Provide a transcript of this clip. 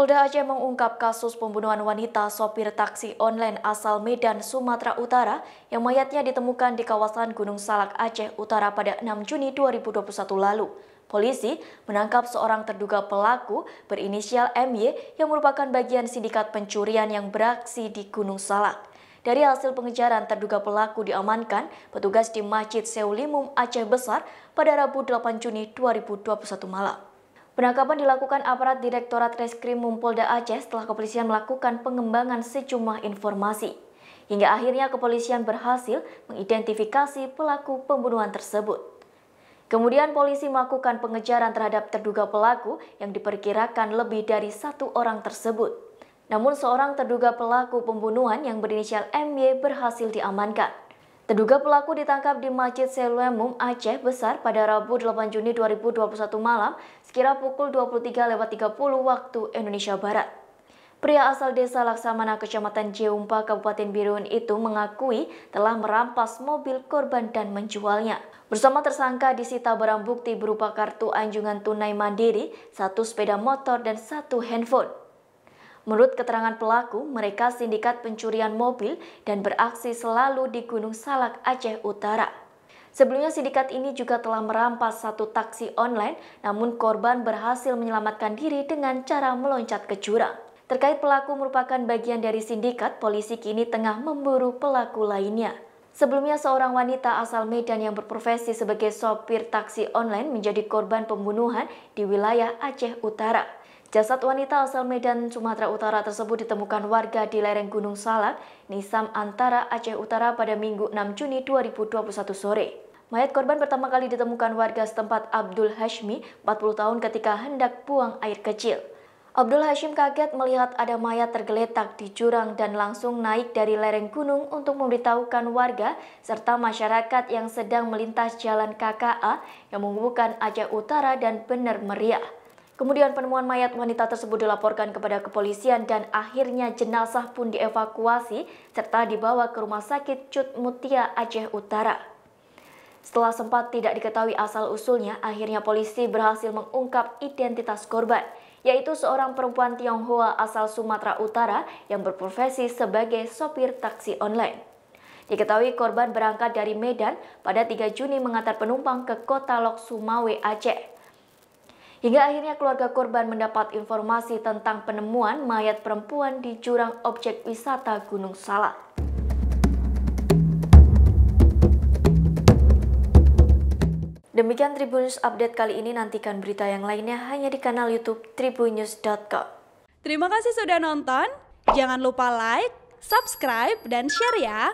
Polda Aceh mengungkap kasus pembunuhan wanita sopir taksi online asal Medan, Sumatera Utara yang mayatnya ditemukan di kawasan Gunung Salak Aceh Utara pada 6 Juni 2021 lalu. Polisi menangkap seorang terduga pelaku berinisial MY yang merupakan bagian sindikat pencurian yang beraksi di Gunung Salak. Dari hasil pengejaran, terduga pelaku diamankan petugas di Masjid Seulimum Aceh Besar pada Rabu 8 Juni 2021 malam. Penangkapan dilakukan aparat Direktorat Reskrim Mumpolda Aceh setelah kepolisian melakukan pengembangan sejumlah informasi. Hingga akhirnya kepolisian berhasil mengidentifikasi pelaku pembunuhan tersebut. Kemudian polisi melakukan pengejaran terhadap terduga pelaku yang diperkirakan lebih dari satu orang tersebut. Namun seorang terduga pelaku pembunuhan yang berinisial MY berhasil diamankan. Terduga pelaku ditangkap di Masjid Seluemum Aceh Besar pada Rabu 8 Juni 2021 malam sekira pukul 23.30 waktu Indonesia Barat. Pria asal desa Laksamana kecamatan Jeumpa Kabupaten Birun itu mengakui telah merampas mobil korban dan menjualnya. Bersama tersangka disita barang bukti berupa kartu anjungan tunai mandiri, satu sepeda motor, dan satu handphone. Menurut keterangan pelaku, mereka sindikat pencurian mobil dan beraksi selalu di Gunung Salak, Aceh Utara. Sebelumnya sindikat ini juga telah merampas satu taksi online, namun korban berhasil menyelamatkan diri dengan cara meloncat ke jurang. Terkait pelaku merupakan bagian dari sindikat, polisi kini tengah memburu pelaku lainnya. Sebelumnya seorang wanita asal Medan yang berprofesi sebagai sopir taksi online menjadi korban pembunuhan di wilayah Aceh Utara. Jasad wanita asal Medan, Sumatera Utara tersebut ditemukan warga di lereng Gunung Salak, Nisam Antara, Aceh Utara pada Minggu 6 Juni 2021 sore. Mayat korban pertama kali ditemukan warga setempat Abdul Hashmi, 40 tahun ketika hendak buang air kecil. Abdul Hashim kaget melihat ada mayat tergeletak di jurang dan langsung naik dari lereng gunung untuk memberitahukan warga serta masyarakat yang sedang melintas jalan KKA yang menghubungkan Aceh Utara dan Bener Meriah. Kemudian penemuan mayat wanita tersebut dilaporkan kepada kepolisian dan akhirnya jenazah pun dievakuasi serta dibawa ke rumah sakit Cut Mutia Aceh Utara. Setelah sempat tidak diketahui asal-usulnya, akhirnya polisi berhasil mengungkap identitas korban, yaitu seorang perempuan Tionghoa asal Sumatera Utara yang berprofesi sebagai sopir taksi online. Diketahui korban berangkat dari Medan pada 3 Juni mengantar penumpang ke Kota Lok Sumawe, Aceh. Hingga akhirnya keluarga korban mendapat informasi tentang penemuan mayat perempuan di jurang objek wisata Gunung Salak. Demikian Tribun News Update kali ini, nantikan berita yang lainnya hanya di kanal Youtube tribunnews.com. Terima kasih sudah nonton, jangan lupa like, subscribe, dan share ya!